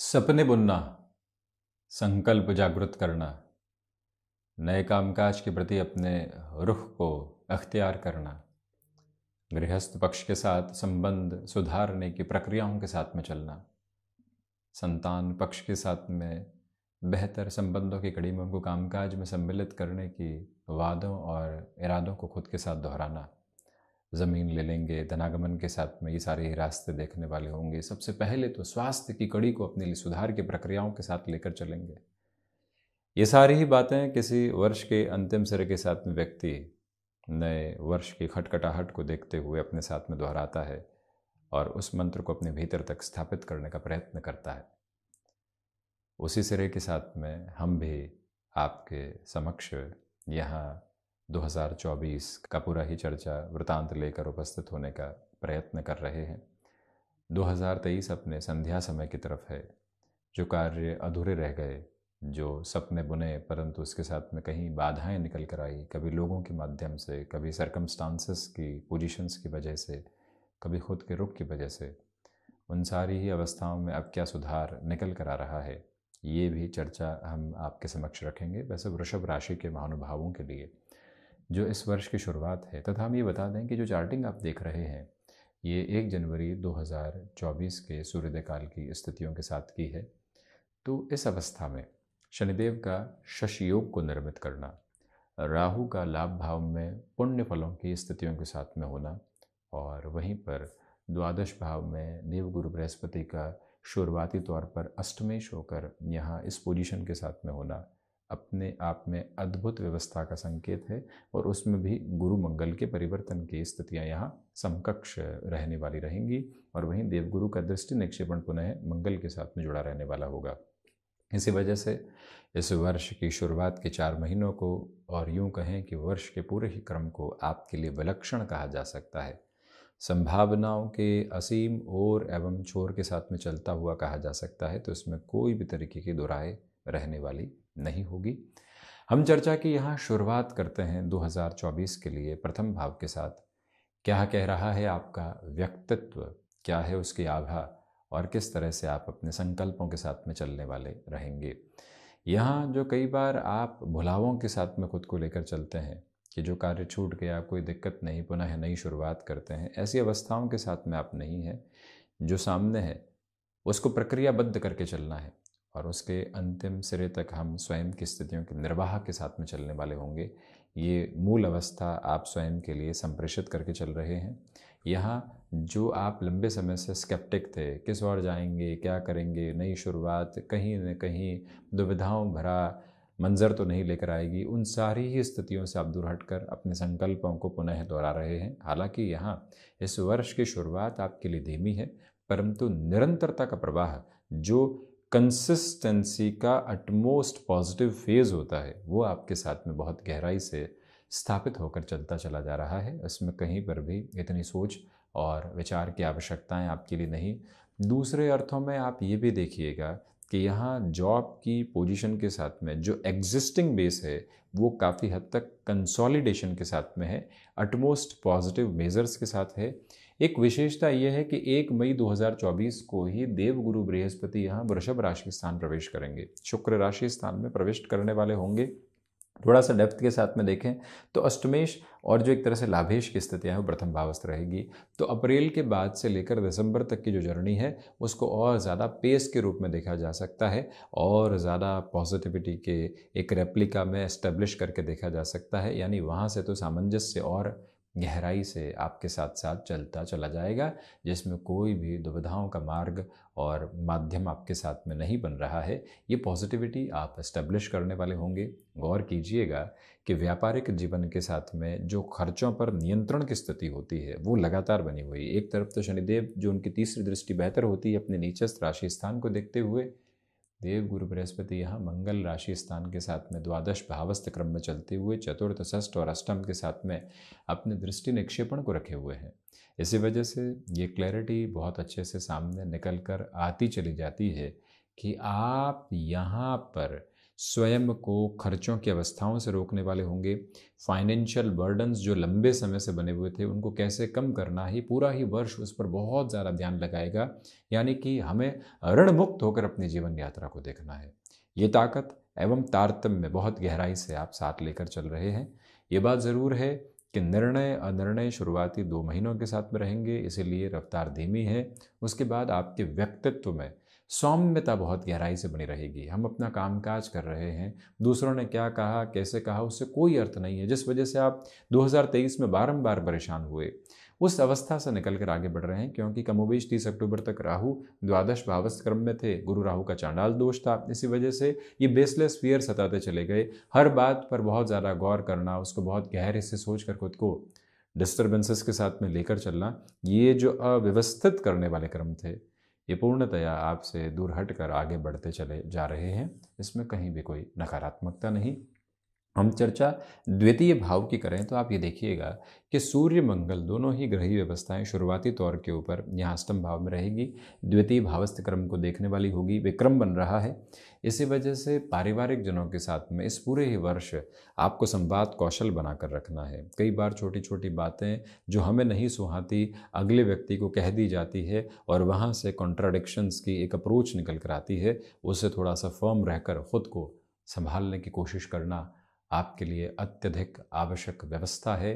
सपने बुनना संकल्प जागृत करना नए कामकाज के प्रति अपने रुख को अख्तियार करना गृहस्थ पक्ष के साथ संबंध सुधारने की प्रक्रियाओं के साथ में चलना संतान पक्ष के साथ में बेहतर संबंधों की कड़ी में उनको कामकाज में सम्मिलित करने की वादों और इरादों को खुद के साथ दोहराना ज़मीन ले लेंगे धनागमन के साथ में ये सारे ही रास्ते देखने वाले होंगे सबसे पहले तो स्वास्थ्य की कड़ी को अपने लिए सुधार की प्रक्रियाओं के साथ लेकर चलेंगे ये सारी ही बातें किसी वर्ष के अंतिम सिरे के साथ में व्यक्ति नए वर्ष की खटखटाहट को देखते हुए अपने साथ में दोहराता है और उस मंत्र को अपने भीतर तक स्थापित करने का प्रयत्न करता है उसी सिरे के साथ में हम भी आपके समक्ष यहाँ 2024 का पूरा ही चर्चा वृतांत लेकर उपस्थित होने का प्रयत्न कर रहे हैं 2023 अपने संध्या समय की तरफ है जो कार्य अधूरे रह गए जो सपने बुने परंतु उसके साथ में कहीं बाधाएं निकल कर आई कभी लोगों के माध्यम से कभी सरकमस्टांसेस की पोजीशंस की वजह से कभी खुद के रुख की वजह से उन सारी ही अवस्थाओं में अब क्या सुधार निकल कर आ रहा है ये भी चर्चा हम आपके समक्ष रखेंगे वैसे वृषभ राशि के महानुभावों के लिए जो इस वर्ष की शुरुआत है तथा हम ये बता दें कि जो चार्टिंग आप देख रहे हैं ये एक जनवरी 2024 के सूर्योदय काल की स्थितियों के साथ की है तो इस अवस्था में शनिदेव का शशियोग को निर्मित करना राहु का लाभ भाव में पुण्य फलों की स्थितियों के साथ में होना और वहीं पर द्वादश भाव में देवगुरु बृहस्पति का शुरुआती तौर पर अष्टमेश होकर यहाँ इस पोजीशन के साथ में होना अपने आप में अद्भुत व्यवस्था का संकेत है और उसमें भी गुरु मंगल के परिवर्तन की स्थितियाँ यहाँ समकक्ष रहने वाली रहेंगी और वहीं देवगुरु का दृष्टि निक्षेपण पुनः मंगल के साथ में जुड़ा रहने वाला होगा इसी वजह से इस वर्ष की शुरुआत के चार महीनों को और यूं कहें कि वर्ष के पूरे ही क्रम को आपके लिए विलक्षण कहा जा सकता है संभावनाओं के असीम ओर एवं छोर के साथ में चलता हुआ कहा जा सकता है तो इसमें कोई भी तरीके की दोराए रहने वाली नहीं होगी हम चर्चा की यहाँ शुरुआत करते हैं 2024 के लिए प्रथम भाव के साथ क्या कह रहा है आपका व्यक्तित्व क्या है उसकी आभा और किस तरह से आप अपने संकल्पों के साथ में चलने वाले रहेंगे यहाँ जो कई बार आप भुलावों के साथ में खुद को लेकर चलते हैं कि जो कार्य छूट गया कोई दिक्कत नहीं पुनः नई शुरुआत करते हैं ऐसी अवस्थाओं के साथ में आप नहीं हैं जो सामने है उसको प्रक्रियाबद्ध करके चलना है और उसके अंतिम सिरे तक हम स्वयं की स्थितियों के निर्वाह के साथ में चलने वाले होंगे ये मूल अवस्था आप स्वयं के लिए संप्रेषित करके चल रहे हैं यहाँ जो आप लंबे समय से स्केप्टिक थे किस ओर जाएंगे क्या करेंगे नई शुरुआत कहीं न कहीं दुविधाओं भरा मंजर तो नहीं लेकर आएगी उन सारी ही स्थितियों से आप दूर हटकर अपने संकल्पों को पुनः दोहरा रहे हैं हालांकि यहाँ इस वर्ष की शुरुआत आपके लिए धीमी है परंतु निरंतरता का प्रवाह जो कंसिस्टेंसी का अटमोस्ट पॉजिटिव फेज होता है वो आपके साथ में बहुत गहराई से स्थापित होकर चलता चला जा रहा है इसमें कहीं पर भी इतनी सोच और विचार की आवश्यकताएं आपके लिए नहीं दूसरे अर्थों में आप ये भी देखिएगा कि यहाँ जॉब की पोजीशन के साथ में जो एग्जिस्टिंग बेस है वो काफ़ी हद तक कंसोलिडेशन के साथ में है अटमोस्ट पॉजिटिव मेजर्स के साथ है एक विशेषता यह है कि 1 मई 2024 को ही देवगुरु बृहस्पति यहाँ वृषभ राशि स्थान प्रवेश करेंगे शुक्र राशि स्थान में प्रवेश करने वाले होंगे थोड़ा सा डेप्थ के साथ में देखें तो अष्टमेश और जो एक तरह से लाभेश की स्थितियाँ हैं वो प्रथम भावस्थ रहेगी तो अप्रैल के बाद से लेकर दिसंबर तक की जो जर्नी है उसको और ज़्यादा पेस के रूप में देखा जा सकता है और ज़्यादा पॉजिटिविटी के एक रेप्लिका में एस्टेब्लिश करके देखा जा सकता है यानी वहाँ से तो सामंजस्य और गहराई से आपके साथ साथ चलता चला जाएगा जिसमें कोई भी दुविधाओं का मार्ग और माध्यम आपके साथ में नहीं बन रहा है ये पॉजिटिविटी आप इस्टेब्लिश करने वाले होंगे गौर कीजिएगा कि व्यापारिक जीवन के साथ में जो खर्चों पर नियंत्रण की स्थिति होती है वो लगातार बनी हुई एक तरफ तो शनिदेव जो उनकी तीसरी दृष्टि बेहतर होती है अपने नीचस्थ राशि स्थान को देखते हुए देव गुरु बृहस्पति यहाँ मंगल राशि स्थान के साथ में द्वादश भावस्थ क्रम में चलते हुए चतुर्थ षष्ठ और अष्टम के साथ में अपने दृष्टि निक्षेपण को रखे हुए हैं इसी वजह से ये क्लैरिटी बहुत अच्छे से सामने निकल कर आती चली जाती है कि आप यहाँ पर स्वयं को खर्चों की अवस्थाओं से रोकने वाले होंगे फाइनेंशियल बर्डन्स जो लंबे समय से बने हुए थे उनको कैसे कम करना ही पूरा ही वर्ष उस पर बहुत ज़्यादा ध्यान लगाएगा यानी कि हमें ऋण मुक्त होकर अपनी जीवन यात्रा को देखना है ये ताकत एवं तारतम्य बहुत गहराई से आप साथ लेकर चल रहे हैं ये बात ज़रूर है कि निर्णय अनिर्णय शुरुआती दो महीनों के साथ में रहेंगे इसीलिए रफ्तार धीमी है उसके बाद आपके व्यक्तित्व में सौम्यता बहुत गहराई से बनी रहेगी हम अपना कामकाज कर रहे हैं दूसरों ने क्या कहा कैसे कहा उससे कोई अर्थ नहीं है जिस वजह से आप 2023 में बारंबार परेशान हुए उस अवस्था से निकल कर आगे बढ़ रहे हैं क्योंकि कमोबेश तीस अक्टूबर तक राहु द्वादश भावस्थ क्रम में थे गुरु राहु का चांडाल दोष था इसी वजह से ये बेसलेस फियर सताते चले गए हर बात पर बहुत ज़्यादा गौर करना उसको बहुत गहरे से सोच कर खुद को डिस्टर्बेंसेस के साथ में लेकर चलना ये जो अव्यवस्थित करने वाले क्रम थे ये पूर्णतया आपसे दूर हट कर आगे बढ़ते चले जा रहे हैं इसमें कहीं भी कोई नकारात्मकता नहीं हम चर्चा द्वितीय भाव की करें तो आप ये देखिएगा कि सूर्य मंगल दोनों ही ग्रही व्यवस्थाएं शुरुआती तौर के ऊपर यहाँ अष्टम भाव में रहेगी द्वितीय भावस्थ क्रम को देखने वाली होगी विक्रम बन रहा है इसी वजह से पारिवारिक जनों के साथ में इस पूरे ही वर्ष आपको संवाद कौशल बनाकर रखना है कई बार छोटी छोटी बातें जो हमें नहीं सुहाती अगले व्यक्ति को कह दी जाती है और वहाँ से कॉन्ट्राडिक्शंस की एक अप्रोच निकल कर आती है उससे थोड़ा सा फर्म रहकर ख़ुद को संभालने की कोशिश करना आपके लिए अत्यधिक आवश्यक व्यवस्था है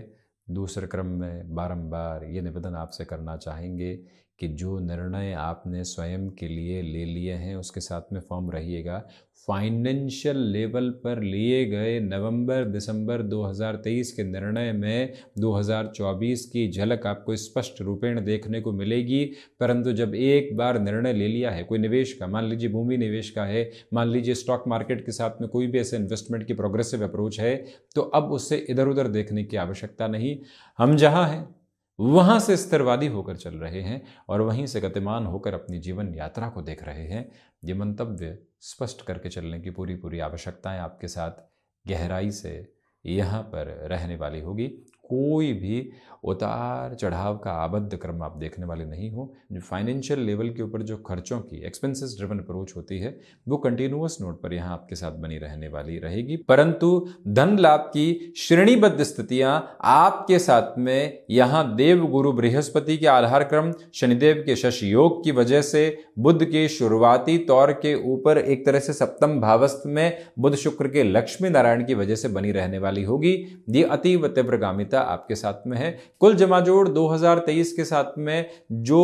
दूसरे क्रम में बारंबार ये निवेदन आपसे करना चाहेंगे कि जो निर्णय आपने स्वयं के लिए ले लिए हैं उसके साथ में फॉर्म रहिएगा फाइनेंशियल लेवल पर लिए गए नवंबर दिसंबर 2023 के निर्णय में 2024 की झलक आपको स्पष्ट रूपेण देखने को मिलेगी परंतु जब एक बार निर्णय ले लिया है कोई निवेश का मान लीजिए भूमि निवेश का है मान लीजिए स्टॉक मार्केट के साथ में कोई भी ऐसे इन्वेस्टमेंट की प्रोग्रेसिव अप्रोच है तो अब उससे इधर उधर देखने की आवश्यकता नहीं हम जहाँ हैं वहां से स्थिरवादी होकर चल रहे हैं और वहीं से गतिमान होकर अपनी जीवन यात्रा को देख रहे हैं ये मंतव्य स्पष्ट करके चलने की पूरी पूरी आवश्यकताएं आपके साथ गहराई से यहाँ पर रहने वाली होगी कोई भी उतार चढ़ाव का आबद्ध क्रम आप देखने वाले नहीं हो जो फाइनेंशियल लेवल के ऊपर जो खर्चों की एक्सपेंसेस ड्रिवन अप्रोच होती है वो कंटिन्यूस नोट पर यहाँ आपके साथ बनी रहने वाली रहेगी परंतु धन लाभ की श्रेणीबद्ध स्थितियां आपके साथ में यहाँ देव गुरु बृहस्पति के आधार क्रम शनिदेव के शश योग की वजह से बुद्ध के शुरुआती तौर के ऊपर एक तरह से सप्तम भावस्थ में बुद्ध शुक्र के लक्ष्मी नारायण की वजह से बनी रहने वाली होगी ये अतीव तीव्रगामिता चिंता आपके साथ में है कुल जमाजोड़ 2023 के साथ में जो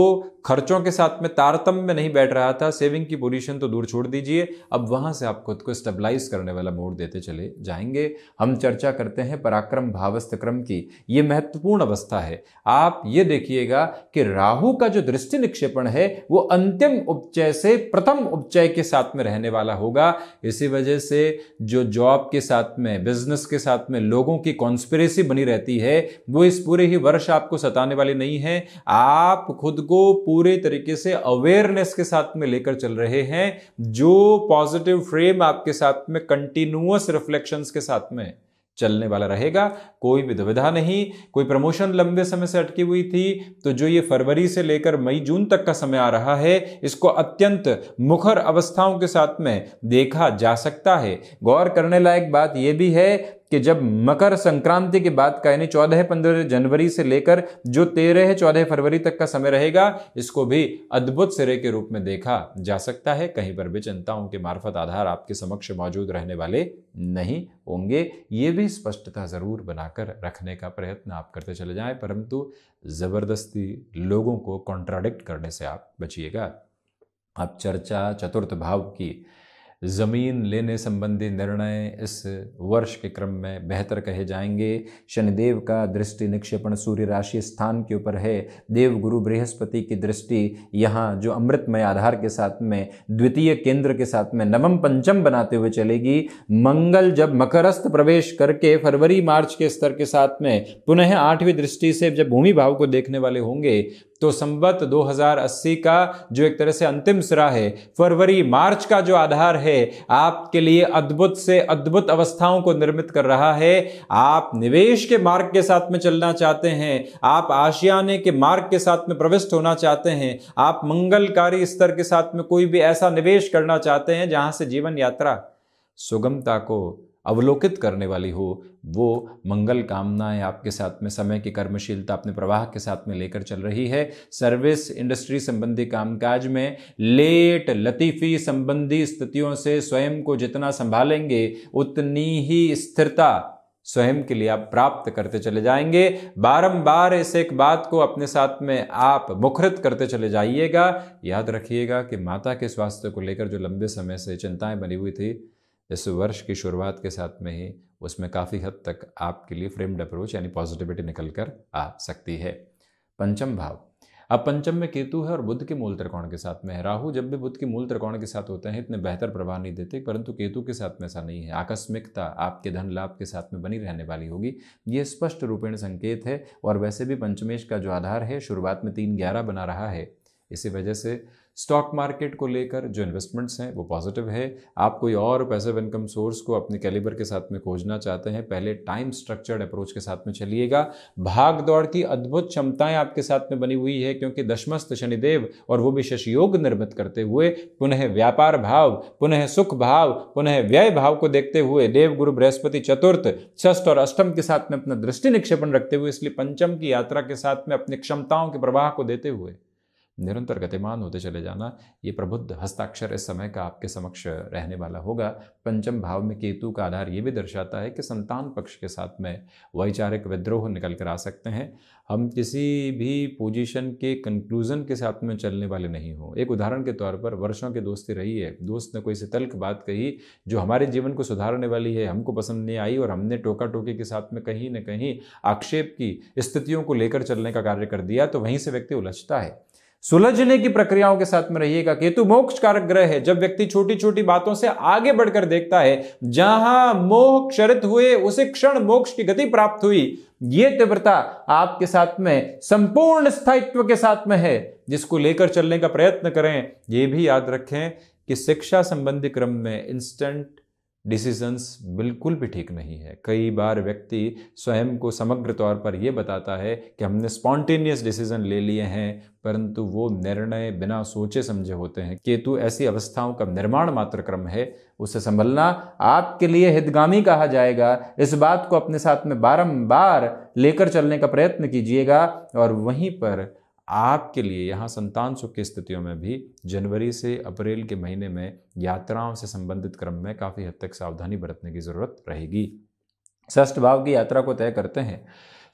खर्चों के साथ में तारतम्य में नहीं बैठ रहा था सेविंग की पोजीशन तो दूर छोड़ दीजिए अब वहां से आप खुद को स्टेबलाइज करने वाला मोड देते चले जाएंगे हम चर्चा करते हैं पराक्रम भावस्थ क्रम की ये महत्वपूर्ण अवस्था है आप ये देखिएगा कि राहु का जो दृष्टि निक्षेपण है वो अंतिम उपचय से प्रथम उपचय के साथ में रहने वाला होगा इसी वजह से जो जॉब के साथ में बिजनेस के साथ में लोगों की कॉन्स्पिरेसी बनी रहती है वो इस पूरे ही वर्ष आपको सताने वाली नहीं है आप खुद को पूरे तरीके से अवेयरनेस के साथ में लेकर चल रहे हैं जो पॉजिटिव फ्रेम आपके साथ में कंटिन्यूस रिफ्लेक्शंस के साथ में चलने वाला रहेगा कोई भी दुविधा नहीं कोई प्रमोशन लंबे समय से अटकी हुई थी तो जो ये फरवरी से लेकर मई जून तक का समय आ रहा है इसको अत्यंत मुखर अवस्थाओं के साथ में देखा जा सकता है गौर करने लायक बात यह भी है कि जब मकर संक्रांति के बाद का यानी चौदह पंद्रह जनवरी से लेकर जो तेरह चौदह फरवरी तक का समय रहेगा इसको भी अद्भुत सिरे के रूप में देखा जा सकता है कहीं पर भी चिंताओं के मार्फत आधार आपके समक्ष मौजूद रहने वाले नहीं होंगे ये भी स्पष्टता ज़रूर बनाकर रखने का प्रयत्न आप करते चले जाएं परंतु ज़बरदस्ती लोगों को कॉन्ट्राडिक्ट करने से आप बचिएगा आप चर्चा चतुर्थ भाव की ज़मीन लेने संबंधी निर्णय इस वर्ष के क्रम में बेहतर कहे जाएंगे शनिदेव का दृष्टि निक्षेपण सूर्य राशि स्थान के ऊपर है देव गुरु बृहस्पति की दृष्टि यहाँ जो अमृतमय आधार के साथ में द्वितीय केंद्र के साथ में नवम पंचम बनाते हुए चलेगी मंगल जब मकरस्थ प्रवेश करके फरवरी मार्च के स्तर के साथ में पुनः आठवीं दृष्टि से जब भूमि भाव को देखने वाले होंगे तो संबत 2080 का जो एक तरह से अंतिम सिरा है फरवरी मार्च का जो आधार है आपके लिए अद्भुत से अद्भुत अवस्थाओं को निर्मित कर रहा है आप निवेश के मार्ग के साथ में चलना चाहते हैं आप आशियाने के मार्ग के साथ में प्रविष्ट होना चाहते हैं आप मंगलकारी स्तर के साथ में कोई भी ऐसा निवेश करना चाहते हैं जहां से जीवन यात्रा सुगमता को अवलोकित करने वाली हो वो मंगल कामनाएं आपके साथ में समय की कर्मशीलता अपने प्रवाह के साथ में लेकर चल रही है सर्विस इंडस्ट्री संबंधी कामकाज में लेट लतीफ़ी संबंधी स्थितियों से स्वयं को जितना संभालेंगे उतनी ही स्थिरता स्वयं के लिए आप प्राप्त करते चले जाएंगे बारंबार इस एक बात को अपने साथ में आप मुखरित करते चले जाइएगा याद रखिएगा कि माता के स्वास्थ्य को लेकर जो लंबे समय से चिंताएं बनी हुई थी इस वर्ष की शुरुआत के साथ में ही उसमें काफ़ी हद तक आपके लिए फ्रेम्ड अप्रोच यानी पॉजिटिविटी निकल कर आ सकती है पंचम भाव अब पंचम में केतु है और बुद्ध के मूल त्रिकोण के साथ में है राहु जब भी बुद्ध के मूल त्रिकोण के साथ होते हैं इतने बेहतर प्रभाव नहीं देते परंतु केतु के साथ में ऐसा नहीं है आकस्मिकता आपके धन लाभ के साथ में बनी रहने वाली होगी ये स्पष्ट रूपेण संकेत है और वैसे भी पंचमेश का जो आधार है शुरुआत में तीन ग्यारह बना रहा है इसी वजह से स्टॉक मार्केट को लेकर जो इन्वेस्टमेंट्स हैं वो पॉजिटिव है आप कोई और पैसिव इनकम सोर्स को अपने कैलिबर के साथ में खोजना चाहते हैं पहले टाइम स्ट्रक्चर्ड अप्रोच के साथ में चलिएगा भाग दौड़ की अद्भुत क्षमताएं आपके साथ में बनी हुई है क्योंकि दशमस्त शनिदेव और वो भी शशयोग निर्मित करते हुए पुनः व्यापार भाव पुनः सुख भाव पुनः व्यय भाव को देखते हुए देव गुरु बृहस्पति चतुर्थ षष्ठ और अष्टम के साथ में अपना दृष्टि निक्षेपण रखते हुए इसलिए पंचम की यात्रा के साथ में अपनी क्षमताओं के प्रवाह को देते हुए निरंतर गतिमान होते चले जाना ये प्रबुद्ध हस्ताक्षर इस समय का आपके समक्ष रहने वाला होगा पंचम भाव में केतु का आधार ये भी दर्शाता है कि संतान पक्ष के साथ में वैचारिक विद्रोह निकल कर आ सकते हैं हम किसी भी पोजीशन के कंक्लूजन के साथ में चलने वाले नहीं हों एक उदाहरण के तौर पर वर्षों की दोस्ती रही है दोस्त ने कोई से बात कही जो हमारे जीवन को सुधारने वाली है हमको पसंद नहीं आई और हमने टोका टोकी के साथ में कहीं ना कहीं आक्षेप की स्थितियों को लेकर चलने का कार्य कर दिया तो वहीं से व्यक्ति उलझता है सुलझने की प्रक्रियाओं के साथ में रहिएगा केतु मोक्ष कारक ग्रह है जब व्यक्ति छोटी छोटी बातों से आगे बढ़कर देखता है जहां मोह क्षरित हुए उसे क्षण मोक्ष की गति प्राप्त हुई ये तीव्रता आपके साथ में संपूर्ण स्थायित्व के साथ में है जिसको लेकर चलने का प्रयत्न करें ये भी याद रखें कि शिक्षा संबंधी क्रम में इंस्टेंट डिसीजंस बिल्कुल भी ठीक नहीं है कई बार व्यक्ति स्वयं को समग्र तौर पर यह बताता है कि हमने स्पॉन्टेनियस डिसीजन ले लिए हैं परंतु वो निर्णय बिना सोचे समझे होते हैं केतु ऐसी अवस्थाओं का निर्माण मात्र क्रम है उसे संभलना आपके लिए हितगामी कहा जाएगा इस बात को अपने साथ में बारंबार लेकर चलने का प्रयत्न कीजिएगा और वहीं पर आपके लिए यहाँ संतान सुख की स्थितियों में भी जनवरी से अप्रैल के महीने में यात्राओं से संबंधित क्रम में काफ़ी हद तक सावधानी बरतने की ज़रूरत रहेगी षष्ठ भाव की यात्रा को तय करते हैं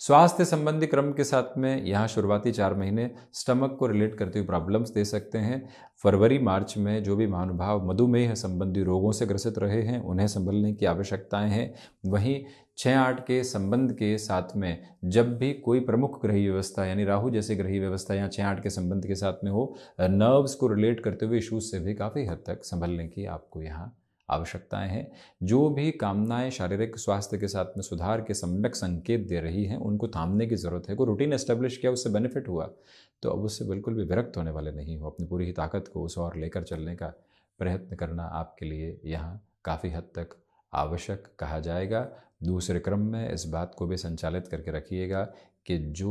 स्वास्थ्य संबंधी क्रम के साथ में यहाँ शुरुआती चार महीने स्टमक को रिलेट करते हुए प्रॉब्लम्स दे सकते हैं फरवरी मार्च में जो भी महानुभाव मधुमेह संबंधी रोगों से ग्रसित रहे हैं उन्हें संभलने की आवश्यकताएं हैं वहीं छः आठ के संबंध के साथ में जब भी कोई प्रमुख ग्रही व्यवस्था यानी राहु जैसी ग्रही व्यवस्था या छः आठ के संबंध के साथ में हो नर्व्स को रिलेट करते हुए इशूज से भी काफ़ी हद तक संभलने की आपको यहाँ आवश्यकताएं हैं जो भी कामनाएं शारीरिक स्वास्थ्य के साथ में सुधार के सम्यक संकेत दे रही हैं उनको थामने की ज़रूरत है को रूटीन एस्टेब्लिश किया उससे बेनिफिट हुआ तो अब उससे बिल्कुल भी विरक्त होने वाले नहीं हो अपनी पूरी ही ताकत को उस और लेकर चलने का प्रयत्न करना आपके लिए यहाँ काफ़ी हद तक आवश्यक कहा जाएगा दूसरे क्रम में इस बात को भी संचालित करके रखिएगा कि जो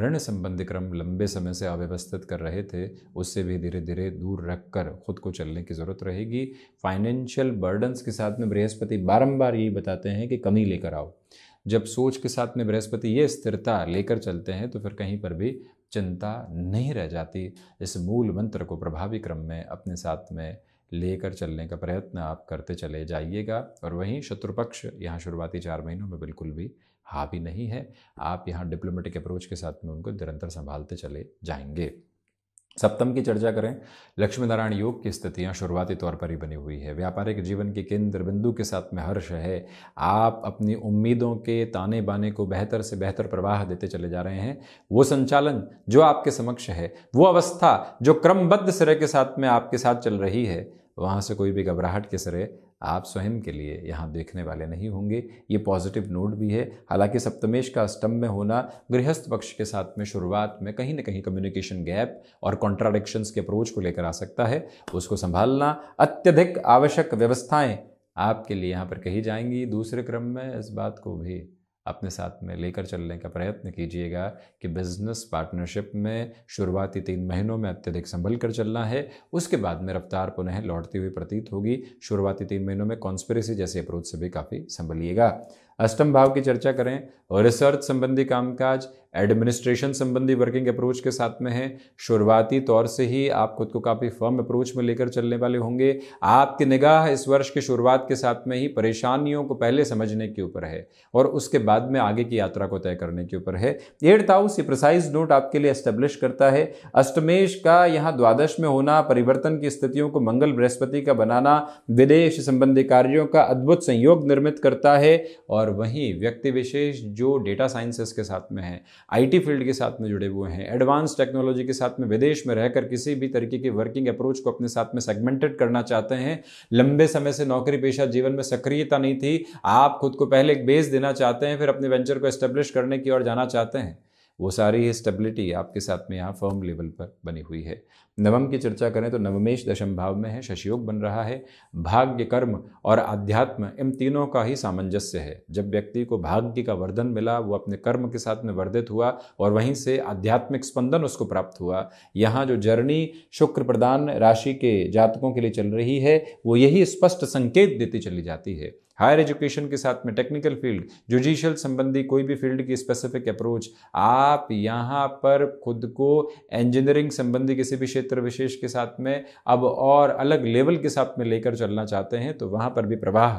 ऋण संबंधी क्रम लंबे समय से अव्यवस्थित कर रहे थे उससे भी धीरे धीरे दूर रख कर खुद को चलने की ज़रूरत रहेगी फाइनेंशियल बर्डन्स के साथ में बृहस्पति बारंबार यही बताते हैं कि कमी लेकर आओ जब सोच के साथ में बृहस्पति ये स्थिरता लेकर चलते हैं तो फिर कहीं पर भी चिंता नहीं रह जाती इस मूल मंत्र को प्रभावी क्रम में अपने साथ में लेकर चलने का प्रयत्न आप करते चले जाइएगा और वहीं शत्रुपक्ष यहाँ शुरुआती चार महीनों में बिल्कुल भी हावी नहीं है आप यहाँ डिप्लोमेटिक अप्रोच के साथ में उनको निरंतर संभालते चले जाएंगे सप्तम की चर्चा करें लक्ष्मी नारायण योग की स्थितियां शुरुआती तौर पर ही बनी हुई है व्यापारिक जीवन के केंद्र बिंदु के साथ में हर्ष है आप अपनी उम्मीदों के ताने बाने को बेहतर से बेहतर प्रवाह देते चले जा रहे हैं वो संचालन जो आपके समक्ष है वो अवस्था जो क्रमबद्ध सिरे के साथ में आपके साथ चल रही है वहाँ से कोई भी घबराहट के सिरे आप स्वयं के लिए यहाँ देखने वाले नहीं होंगे ये पॉजिटिव नोट भी है हालांकि सप्तमेश का अष्टम में होना गृहस्थ पक्ष के साथ में शुरुआत में कहीं ना कहीं कम्युनिकेशन गैप और कॉन्ट्राडिक्शंस के अप्रोच को लेकर आ सकता है उसको संभालना अत्यधिक आवश्यक व्यवस्थाएं आपके लिए यहाँ पर कही जाएंगी दूसरे क्रम में इस बात को भी अपने साथ में लेकर चलने का प्रयत्न कीजिएगा कि बिज़नेस पार्टनरशिप में शुरुआती तीन महीनों में अत्यधिक संभल कर चलना है उसके बाद में रफ्तार पुनः लौटती हुई प्रतीत होगी शुरुआती तीन महीनों में कॉन्स्पेरेसी जैसे अप्रोच से भी काफ़ी संभलिएगा अष्टम भाव की चर्चा करें रिसर्च संबंधी कामकाज एडमिनिस्ट्रेशन संबंधी वर्किंग अप्रोच के साथ में है शुरुआती तौर से ही आप खुद को काफ़ी फर्म अप्रोच में लेकर चलने वाले होंगे आपकी निगाह इस वर्ष की शुरुआत के साथ में ही परेशानियों को पहले समझने के ऊपर है और उसके बाद में आगे की यात्रा को तय करने के ऊपर है एट्थ हाउस ये प्रिसाइज नोट आपके लिए एस्टेब्लिश करता है अष्टमेश का यहाँ द्वादश में होना परिवर्तन की स्थितियों को मंगल बृहस्पति का बनाना विदेश संबंधी कार्यों का अद्भुत संयोग निर्मित करता है और वहीं व्यक्ति विशेष जो डेटा साइंसेस के साथ में है आईटी फील्ड के साथ में जुड़े हुए हैं एडवांस टेक्नोलॉजी के साथ में विदेश में रहकर किसी भी तरीके की वर्किंग अप्रोच को अपने साथ में सेगमेंटेड करना चाहते हैं लंबे समय से नौकरी पेशा जीवन में सक्रियता नहीं थी आप खुद को पहले एक बेस देना चाहते हैं फिर अपने वेंचर को एस्टेब्लिश करने की ओर जाना चाहते हैं वो सारी स्टेबिलिटी आपके साथ में यहाँ फर्म लेवल पर बनी हुई है नवम की चर्चा करें तो नवमेश दशम भाव में है शशयोग बन रहा है भाग्य कर्म और आध्यात्म इन तीनों का ही सामंजस्य है जब व्यक्ति को भाग्य का वर्धन मिला वो अपने कर्म के साथ में वर्धित हुआ और वहीं से आध्यात्मिक स्पंदन उसको प्राप्त हुआ यहाँ जो जर्नी शुक्र प्रदान राशि के जातकों के लिए चल रही है वो यही स्पष्ट संकेत देती चली जाती है हायर एजुकेशन के साथ में टेक्निकल फील्ड जुडिशियल संबंधी कोई भी फील्ड की स्पेसिफिक अप्रोच आप यहाँ पर खुद को इंजीनियरिंग संबंधी किसी भी क्षेत्र विशेष के साथ में अब और अलग लेवल के साथ में लेकर चलना चाहते हैं तो वहाँ पर भी प्रवाह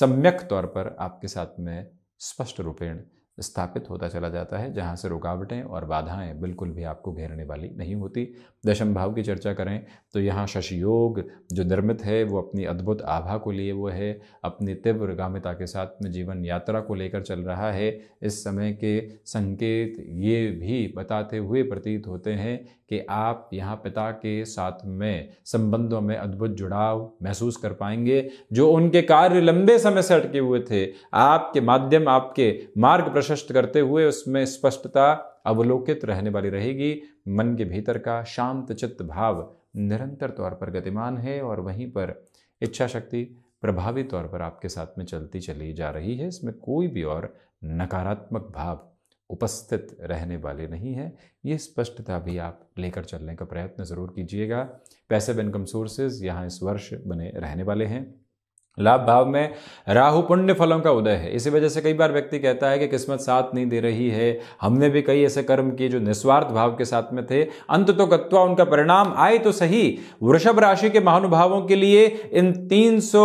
सम्यक तौर पर आपके साथ में स्पष्ट रूपेण स्थापित होता चला जाता है जहाँ से रुकावटें और बाधाएं बिल्कुल भी आपको घेरने वाली नहीं होती दशम भाव की चर्चा करें तो यहाँ शशयोग जो निर्मित है वो अपनी अद्भुत आभा को लिए वो है अपनी तीव्र गामिता के साथ में जीवन यात्रा को लेकर चल रहा है इस समय के संकेत ये भी बताते हुए प्रतीत होते हैं कि आप यहाँ पिता के साथ में संबंधों में अद्भुत जुड़ाव महसूस कर पाएंगे जो उनके कार्य लंबे समय से अटके हुए थे आपके माध्यम आपके मार्ग प्रशस्त करते हुए उसमें स्पष्टता अवलोकित रहने वाली रहेगी मन के भीतर का शांत चित्त भाव निरंतर तौर पर गतिमान है और वहीं पर इच्छा शक्ति प्रभावी तौर पर आपके साथ में चलती चली जा रही है इसमें कोई भी और नकारात्मक भाव उपस्थित रहने वाले नहीं है ये स्पष्टता भी आप लेकर चलने का प्रयत्न ज़रूर कीजिएगा पैसे इनकम सोर्सेज यहाँ इस वर्ष बने रहने वाले हैं लाभ भाव में राहु पुण्य फलों का उदय है इसी वजह से कई बार व्यक्ति कहता है कि किस्मत साथ नहीं दे रही है हमने भी कई ऐसे कर्म किए जो निस्वार्थ भाव के साथ में थे अंत तो कत्वा उनका परिणाम आए तो सही वृषभ राशि के महानुभावों के लिए इन तीन सौ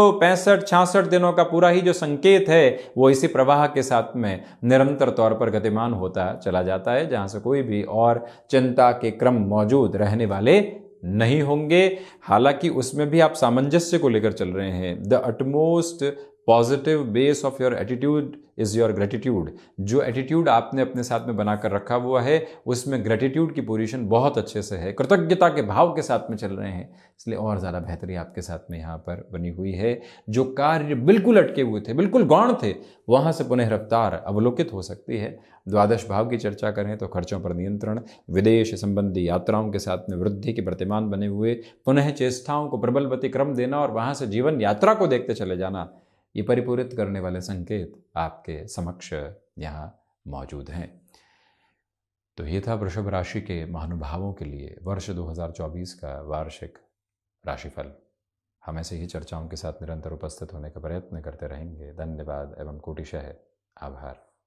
दिनों का पूरा ही जो संकेत है वो इसी प्रवाह के साथ में निरंतर तौर पर गतिमान होता चला जाता है जहाँ से कोई भी और चिंता के क्रम मौजूद रहने वाले नहीं होंगे हालांकि उसमें भी आप सामंजस्य को लेकर चल रहे हैं the utmost positive base of your attitude is your gratitude जो एटीट्यूड आपने अपने साथ में बनाकर रखा हुआ है उसमें ग्रेटिट्यूड की पोजिशन बहुत अच्छे से है कृतज्ञता के भाव के साथ में चल रहे हैं इसलिए और ज़्यादा बेहतरी आपके साथ में यहाँ पर बनी हुई है जो कार्य बिल्कुल अटके हुए थे बिल्कुल गौण थे वहाँ से पुनः रफ्तार अवलोकित हो सकती है द्वादश भाव की चर्चा करें तो खर्चों पर नियंत्रण विदेश संबंधी यात्राओं के साथ में वृद्धि के वर्तमान बने हुए पुनः चेष्टाओं को प्रबल प्रतिक्रम देना और वहाँ से जीवन यात्रा को देखते चले जाना ये परिपूरित करने वाले संकेत आपके समक्ष यहाँ मौजूद हैं तो ये था वृषभ राशि के महानुभावों के लिए वर्ष 2024 का वार्षिक राशिफल हम ऐसे ही चर्चाओं के साथ निरंतर उपस्थित होने का प्रयत्न करते रहेंगे धन्यवाद एवं कोटिशह आभार